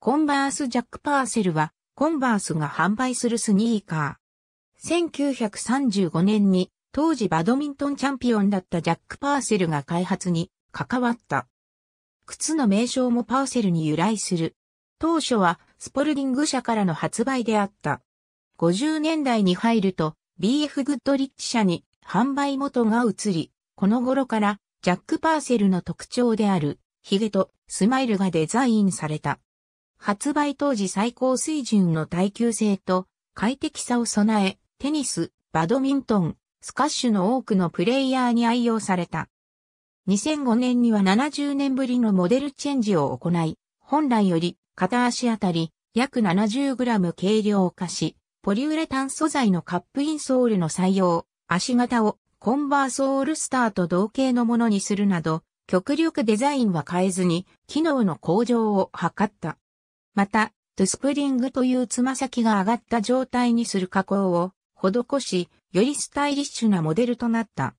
コンバースジャック・パーセルは、コンバースが販売するスニーカー。1935年に、当時バドミントンチャンピオンだったジャック・パーセルが開発に関わった。靴の名称もパーセルに由来する。当初は、スポルディング社からの発売であった。50年代に入ると、BF グッドリッチ社に販売元が移り、この頃から、ジャック・パーセルの特徴である、ヒゲとスマイルがデザインされた。発売当時最高水準の耐久性と快適さを備え、テニス、バドミントン、スカッシュの多くのプレイヤーに愛用された。2005年には70年ぶりのモデルチェンジを行い、本来より片足あたり約 70g 軽量化し、ポリウレタン素材のカップインソールの採用、足型をコンバーソールスターと同型のものにするなど、極力デザインは変えずに機能の向上を図った。また、トゥスプリングというつま先が上がった状態にする加工を施し、よりスタイリッシュなモデルとなった。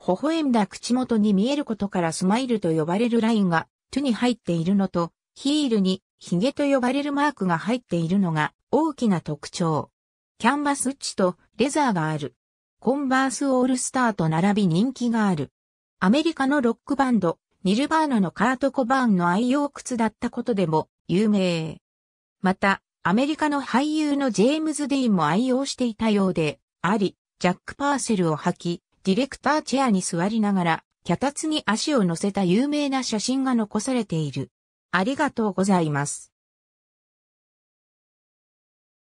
微笑んだ口元に見えることからスマイルと呼ばれるラインが、トゥに入っているのと、ヒールにヒゲと呼ばれるマークが入っているのが大きな特徴。キャンバスウッチとレザーがある。コンバースオールスターと並び人気がある。アメリカのロックバンド、ニルバーナのカート・コバーンの愛用靴だったことでも有名。また、アメリカの俳優のジェームズ・ディーンも愛用していたようで、あり、ジャック・パーセルを履き、ディレクターチェアに座りながら、脚立に足を乗せた有名な写真が残されている。ありがとうございます。